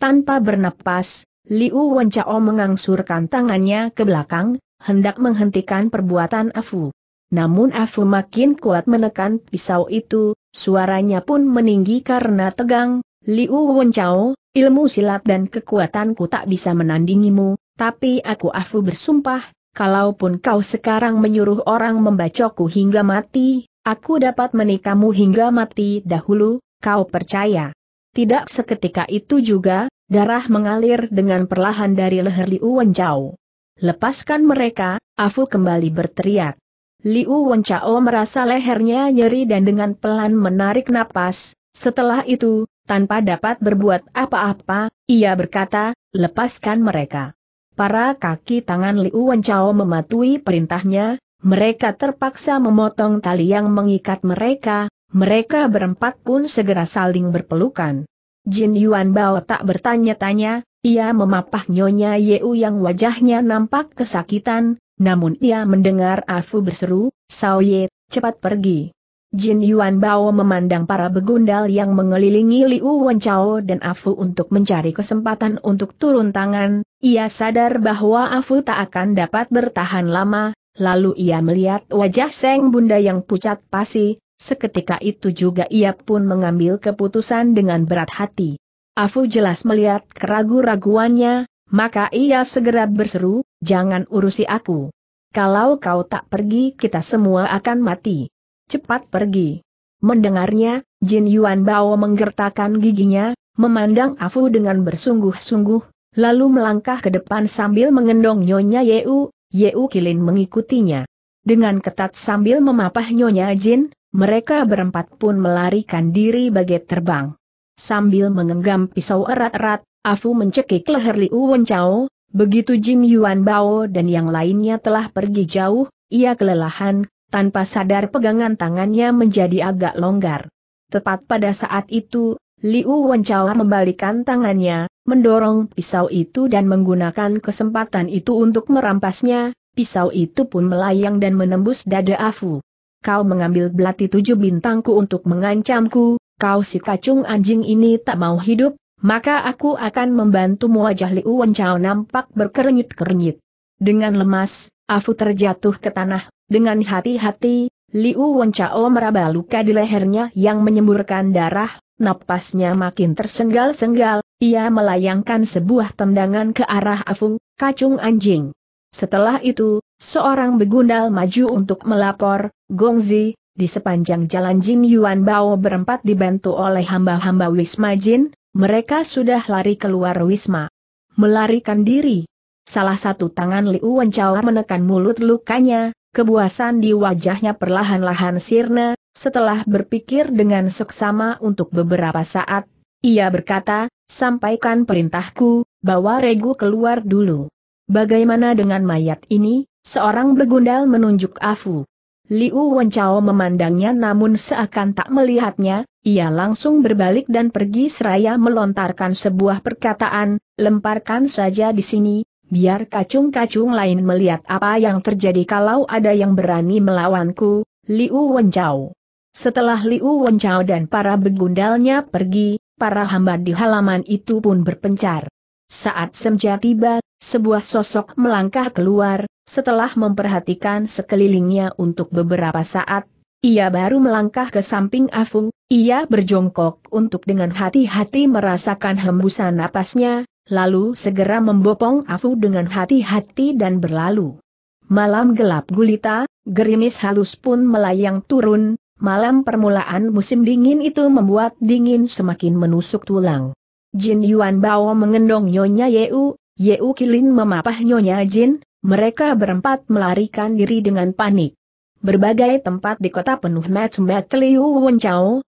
Tanpa bernapas, Liu Wancao mengangsurkan tangannya ke belakang, hendak menghentikan perbuatan Afu. Namun Afu makin kuat menekan pisau itu, suaranya pun meninggi karena tegang, Liu Wancao, ilmu silat dan kekuatanku tak bisa menandingimu, tapi aku Afu bersumpah, kalaupun kau sekarang menyuruh orang membacoku hingga mati, aku dapat menikamu hingga mati dahulu, kau percaya. Tidak seketika itu juga, darah mengalir dengan perlahan dari leher Liu Wenchao. Lepaskan mereka, Afu kembali berteriak. Liu Wenchao merasa lehernya nyeri dan dengan pelan menarik napas, setelah itu, tanpa dapat berbuat apa-apa, ia berkata, lepaskan mereka. Para kaki tangan Liu Wenchao mematuhi perintahnya, mereka terpaksa memotong tali yang mengikat mereka, mereka berempat pun segera saling berpelukan. Jin Yuan Bao tak bertanya-tanya, ia memapah Nyonya Yeu yang wajahnya nampak kesakitan, namun ia mendengar Afu berseru, Sao Ye, cepat pergi. Jin Yuan Bao memandang para begundal yang mengelilingi Liu Wenchao dan Afu untuk mencari kesempatan untuk turun tangan, ia sadar bahwa Afu tak akan dapat bertahan lama, lalu ia melihat wajah Seng Bunda yang pucat pasi, seketika itu juga ia pun mengambil keputusan dengan berat hati. Afu jelas melihat keragu-raguannya, maka ia segera berseru, jangan urusi aku. Kalau kau tak pergi kita semua akan mati. Cepat pergi. Mendengarnya, Jin Yuan Bao menggertakkan giginya, memandang Afu dengan bersungguh-sungguh, lalu melangkah ke depan sambil mengendong Nyonya Yeu, Yeu Kilin mengikutinya. Dengan ketat sambil memapah Nyonya Jin, mereka berempat pun melarikan diri bagai terbang. Sambil mengenggam pisau erat-erat, Afu mencekik leher Liu Wenchao, begitu Jin Yuan Bao dan yang lainnya telah pergi jauh, ia kelelahan, tanpa sadar pegangan tangannya menjadi agak longgar. Tepat pada saat itu, Liu Wenchao membalikkan tangannya, mendorong pisau itu dan menggunakan kesempatan itu untuk merampasnya, pisau itu pun melayang dan menembus dada Afu. Kau mengambil belati tujuh bintangku untuk mengancamku, kau si kacung anjing ini tak mau hidup, maka aku akan membantumu wajah Liu Wenchao nampak berkerenyit-kerenyit. Dengan lemas, Afu terjatuh ke tanah, dengan hati-hati, Liu Wenchao meraba luka di lehernya yang menyemburkan darah, napasnya makin tersenggal-senggal, ia melayangkan sebuah tendangan ke arah Afung, kacung anjing. Setelah itu, seorang begundal maju untuk melapor, Gongzi, di sepanjang jalan Jin Yuan Bao berempat dibantu oleh hamba-hamba Wisma Jin, mereka sudah lari keluar Wisma. Melarikan diri. Salah satu tangan Liu Wencao menekan mulut lukanya, kebuasan di wajahnya perlahan-lahan sirna, setelah berpikir dengan seksama untuk beberapa saat, ia berkata, Sampaikan perintahku, bawa Regu keluar dulu. Bagaimana dengan mayat ini? Seorang begundal menunjuk Afu. Liu Wenchao memandangnya namun seakan tak melihatnya, ia langsung berbalik dan pergi seraya melontarkan sebuah perkataan, lemparkan saja di sini, biar kacung-kacung lain melihat apa yang terjadi kalau ada yang berani melawanku, Liu Wenchao. Setelah Liu Wenchao dan para begundalnya pergi, para hamba di halaman itu pun berpencar. Saat senja tiba, sebuah sosok melangkah keluar, setelah memperhatikan sekelilingnya untuk beberapa saat, ia baru melangkah ke samping Afu, ia berjongkok untuk dengan hati-hati merasakan hembusan napasnya, lalu segera membopong Afu dengan hati-hati dan berlalu. Malam gelap gulita, gerimis halus pun melayang turun, Malam permulaan musim dingin itu membuat dingin semakin menusuk tulang. Jin Yuan Bao mengendong Nyonya Yeu, Yeu Kilin memapah Nyonya Jin, mereka berempat melarikan diri dengan panik. Berbagai tempat di kota penuh macam-macam Liu Wen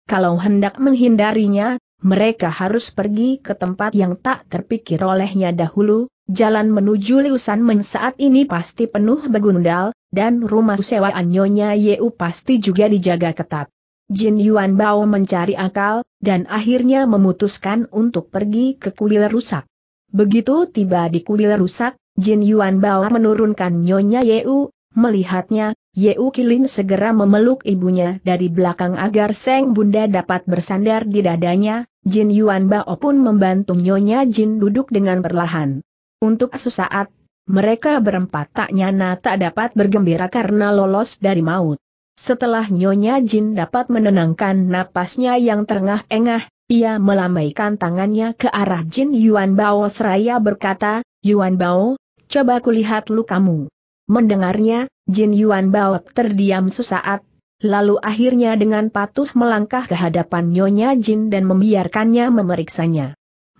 kalau hendak menghindarinya, mereka harus pergi ke tempat yang tak terpikir olehnya dahulu, jalan menuju Liusan Men saat ini pasti penuh begundal, dan rumah sewaan Nyonya Yeu pasti juga dijaga ketat. Jin Yuan Bao mencari akal, dan akhirnya memutuskan untuk pergi ke kuil rusak. Begitu tiba di kuil rusak, Jin Yuan Bao menurunkan Nyonya Yeu, melihatnya, Yeu Kilin segera memeluk ibunya dari belakang agar Seng Bunda dapat bersandar di dadanya, Jin Yuan Bao pun membantu Nyonya Jin duduk dengan perlahan. Untuk sesaat, mereka berempat tak nyana tak dapat bergembira karena lolos dari maut. Setelah Nyonya Jin dapat menenangkan napasnya yang terengah-engah, ia melambaikan tangannya ke arah Jin Yuan Bao seraya berkata, Yuan Bao, coba kulihat lukamu. Mendengarnya, Jin Yuan Bao terdiam sesaat, lalu akhirnya dengan patuh melangkah ke hadapan Nyonya Jin dan membiarkannya memeriksanya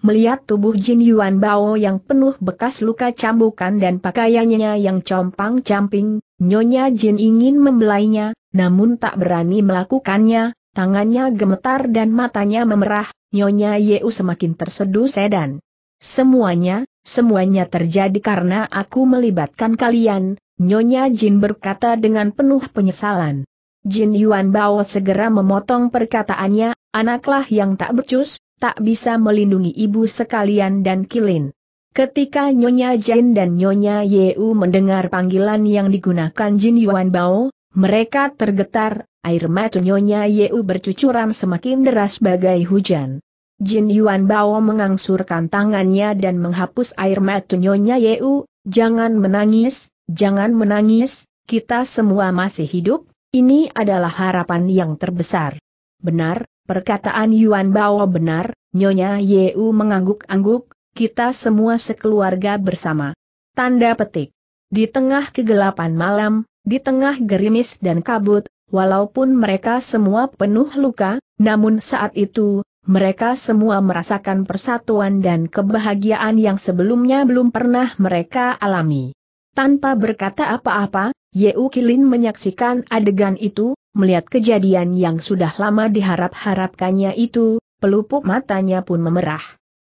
melihat tubuh Jin Yuan Bao yang penuh bekas luka cambukan dan pakaiannya yang compang-camping, Nyonya Jin ingin membelainya, namun tak berani melakukannya, tangannya gemetar dan matanya memerah, Nyonya Yeu semakin terseduh sedan. Semuanya, semuanya terjadi karena aku melibatkan kalian, Nyonya Jin berkata dengan penuh penyesalan. Jin Yuan Bao segera memotong perkataannya, anaklah yang tak becus, tak bisa melindungi ibu sekalian dan Kilin. Ketika Nyonya Jin dan Nyonya Yeu mendengar panggilan yang digunakan Jin Yuan Bao, mereka tergetar, air mata Nyonya Yeu bercucuran semakin deras bagai hujan. Jin Yuan Bao mengangsurkan tangannya dan menghapus air mata Nyonya Yeu, jangan menangis, jangan menangis, kita semua masih hidup, ini adalah harapan yang terbesar. Benar, Perkataan Yuan Bao benar, Nyonya Yeu mengangguk-angguk, kita semua sekeluarga bersama. Tanda petik. Di tengah kegelapan malam, di tengah gerimis dan kabut, walaupun mereka semua penuh luka, namun saat itu, mereka semua merasakan persatuan dan kebahagiaan yang sebelumnya belum pernah mereka alami. Tanpa berkata apa-apa, Yeu Kilin menyaksikan adegan itu, melihat kejadian yang sudah lama diharap-harapkannya itu, pelupuk matanya pun memerah.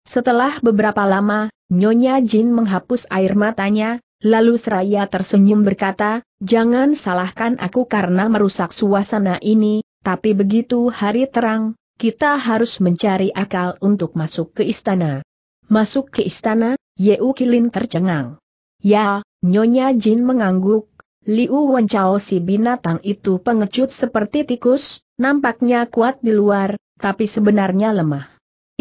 Setelah beberapa lama, Nyonya Jin menghapus air matanya, lalu seraya tersenyum berkata, Jangan salahkan aku karena merusak suasana ini, tapi begitu hari terang, kita harus mencari akal untuk masuk ke istana. Masuk ke istana, Yeu Kilin tercengang. Ya, Nyonya Jin mengangguk, Liu Wenchao si binatang itu pengecut seperti tikus, nampaknya kuat di luar, tapi sebenarnya lemah.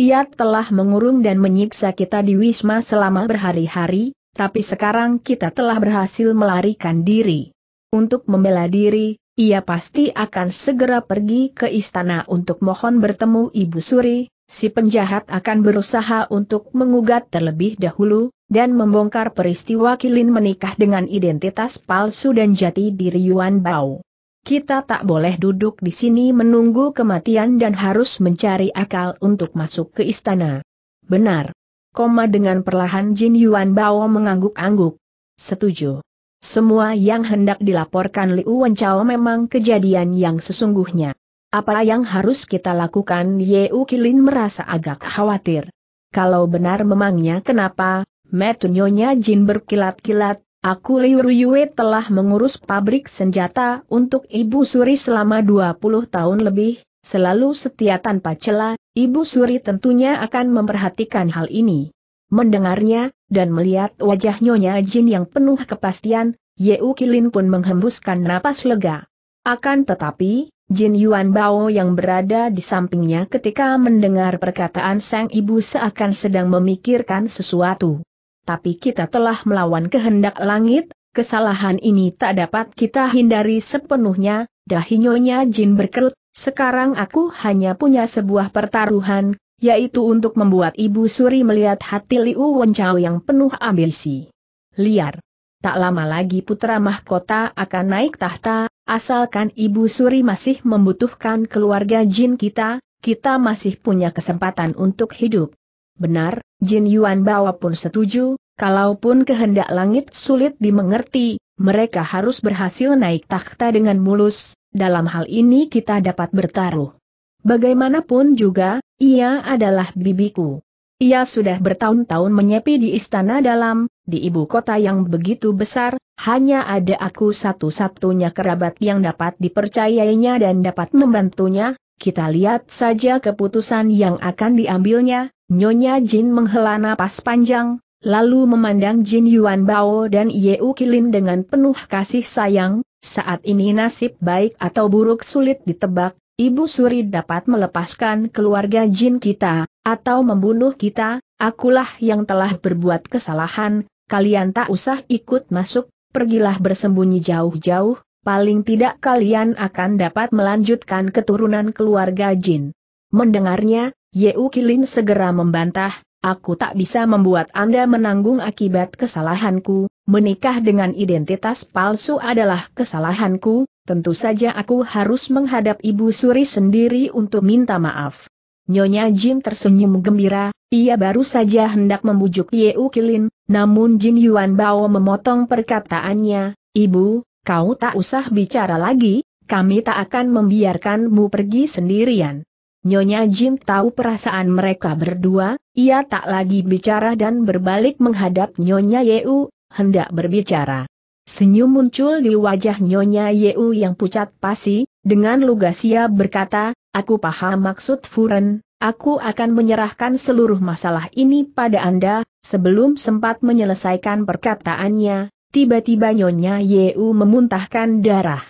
Ia telah mengurung dan menyiksa kita di Wisma selama berhari-hari, tapi sekarang kita telah berhasil melarikan diri. Untuk membela diri, ia pasti akan segera pergi ke istana untuk mohon bertemu Ibu Suri, si penjahat akan berusaha untuk mengugat terlebih dahulu, dan membongkar peristiwa Kilin menikah dengan identitas palsu dan jati diri Yuan Bao. Kita tak boleh duduk di sini menunggu kematian dan harus mencari akal untuk masuk ke istana. Benar. Koma dengan perlahan Jin Yuan Bao mengangguk-angguk. Setuju. Semua yang hendak dilaporkan Liu Wenchao memang kejadian yang sesungguhnya. Apa yang harus kita lakukan? Yeu Kilin merasa agak khawatir. Kalau benar memangnya kenapa, metunyonya Jin berkilat-kilat, aku Liu Yue telah mengurus pabrik senjata untuk Ibu Suri selama 20 tahun lebih, selalu setia tanpa celah, Ibu Suri tentunya akan memperhatikan hal ini. Mendengarnya, dan melihat wajah Nyonya Jin yang penuh kepastian, Yeu Kilin pun menghembuskan napas lega. Akan tetapi, Jin Yuan Bao yang berada di sampingnya ketika mendengar perkataan sang ibu seakan sedang memikirkan sesuatu. Tapi kita telah melawan kehendak langit, kesalahan ini tak dapat kita hindari sepenuhnya, dahinyonya Jin berkerut, sekarang aku hanya punya sebuah pertaruhan, yaitu untuk membuat Ibu Suri melihat hati Liu Wenchao yang penuh ambisi. Liar. Tak lama lagi putra mahkota akan naik tahta, Asalkan Ibu Suri masih membutuhkan keluarga Jin kita, kita masih punya kesempatan untuk hidup. Benar, Jin Yuan Bawa pun setuju, kalaupun kehendak langit sulit dimengerti, mereka harus berhasil naik takhta dengan mulus, dalam hal ini kita dapat bertaruh. Bagaimanapun juga, ia adalah bibiku. Ia sudah bertahun-tahun menyepi di istana dalam, di ibu kota yang begitu besar, hanya ada aku satu-satunya kerabat yang dapat dipercayainya dan dapat membantunya, kita lihat saja keputusan yang akan diambilnya, Nyonya Jin menghela napas panjang, lalu memandang Jin Yuan Bao dan Yeu Kilin dengan penuh kasih sayang, saat ini nasib baik atau buruk sulit ditebak, Ibu Suri dapat melepaskan keluarga jin kita, atau membunuh kita, akulah yang telah berbuat kesalahan, kalian tak usah ikut masuk, pergilah bersembunyi jauh-jauh, paling tidak kalian akan dapat melanjutkan keturunan keluarga jin. Mendengarnya, Yeu Kilin segera membantah, aku tak bisa membuat Anda menanggung akibat kesalahanku, menikah dengan identitas palsu adalah kesalahanku, tentu saja aku harus menghadap Ibu Suri sendiri untuk minta maaf. Nyonya Jin tersenyum gembira, ia baru saja hendak membujuk Yeu Kilin, namun Jin Yuan Bao memotong perkataannya, Ibu, kau tak usah bicara lagi, kami tak akan membiarkanmu pergi sendirian. Nyonya Jin tahu perasaan mereka berdua, ia tak lagi bicara dan berbalik menghadap Nyonya U, hendak berbicara. Senyum muncul di wajah Nyonya Yeu yang pucat pasi, dengan lugas ia berkata, aku paham maksud Furen, aku akan menyerahkan seluruh masalah ini pada Anda, sebelum sempat menyelesaikan perkataannya, tiba-tiba Nyonya Yeu memuntahkan darah.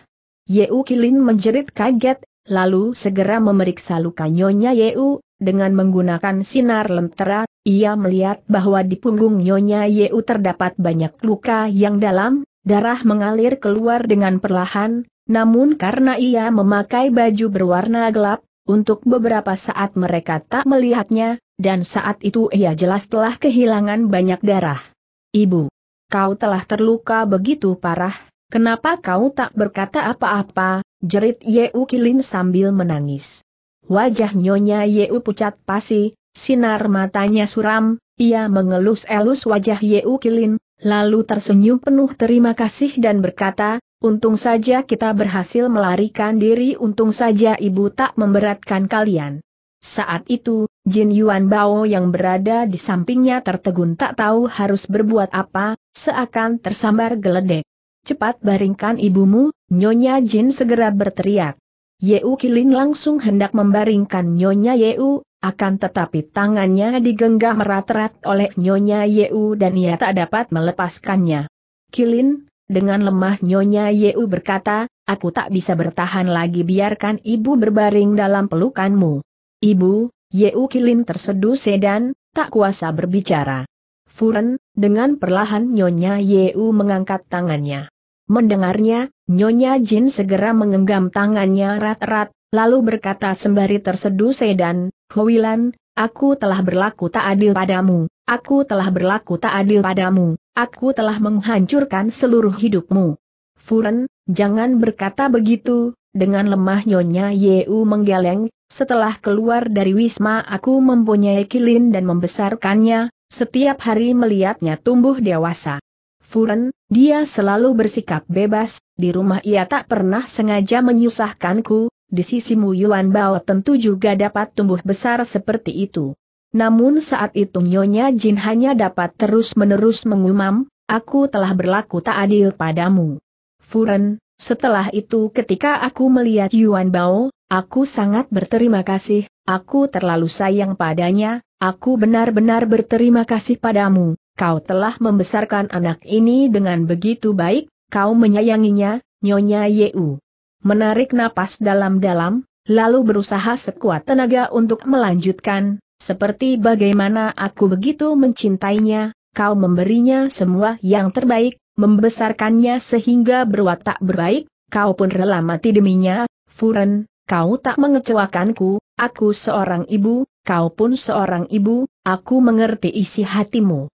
Yeu Kilin menjerit kaget, lalu segera memeriksa luka Nyonya Yeu, dengan menggunakan sinar lentera, ia melihat bahwa di punggung Nyonya Yeu terdapat banyak luka yang dalam, Darah mengalir keluar dengan perlahan, namun karena ia memakai baju berwarna gelap, untuk beberapa saat mereka tak melihatnya, dan saat itu ia jelas telah kehilangan banyak darah. Ibu, kau telah terluka begitu parah, kenapa kau tak berkata apa-apa, jerit Yeu Kilin sambil menangis. Wajah nyonya Yeu pucat pasi, sinar matanya suram, ia mengelus-elus wajah Yeu Kilin, lalu tersenyum penuh terima kasih dan berkata, untung saja kita berhasil melarikan diri untung saja ibu tak memberatkan kalian. Saat itu, Jin Yuan Bao yang berada di sampingnya tertegun tak tahu harus berbuat apa, seakan tersambar geledek. Cepat baringkan ibumu, Nyonya Jin segera berteriak. Yeu Kilin langsung hendak membaringkan Nyonya Yeu, akan tetapi tangannya digenggam erat-erat oleh Nyonya Yeu dan ia tak dapat melepaskannya. Kilin, dengan lemah Nyonya Yeu berkata, aku tak bisa bertahan lagi biarkan ibu berbaring dalam pelukanmu. Ibu, Yeu Kilin terseduh sedan, tak kuasa berbicara. Furen, dengan perlahan Nyonya Yeu mengangkat tangannya. Mendengarnya, Nyonya Jin segera mengenggam tangannya erat-erat, Lalu berkata sembari terseduh Sedan, Howilan, aku telah berlaku tak adil padamu, aku telah berlaku tak adil padamu, aku telah menghancurkan seluruh hidupmu. Furen, jangan berkata begitu, dengan lemah nyonya Yeu menggeleng, setelah keluar dari Wisma aku mempunyai kilin dan membesarkannya, setiap hari melihatnya tumbuh dewasa. Furen, dia selalu bersikap bebas, di rumah ia tak pernah sengaja menyusahkanku, di sisimu Yuan Bao tentu juga dapat tumbuh besar seperti itu. Namun saat itu Nyonya Jin hanya dapat terus-menerus mengumam, aku telah berlaku tak adil padamu. Furen, setelah itu ketika aku melihat Yuan Bao, aku sangat berterima kasih, aku terlalu sayang padanya, aku benar-benar berterima kasih padamu, kau telah membesarkan anak ini dengan begitu baik, kau menyayanginya, Nyonya Yeu menarik napas dalam-dalam, lalu berusaha sekuat tenaga untuk melanjutkan, seperti bagaimana aku begitu mencintainya, kau memberinya semua yang terbaik, membesarkannya sehingga berwatak berbaik, kau pun rela mati deminya, Furen, kau tak mengecewakanku, aku seorang ibu, kau pun seorang ibu, aku mengerti isi hatimu.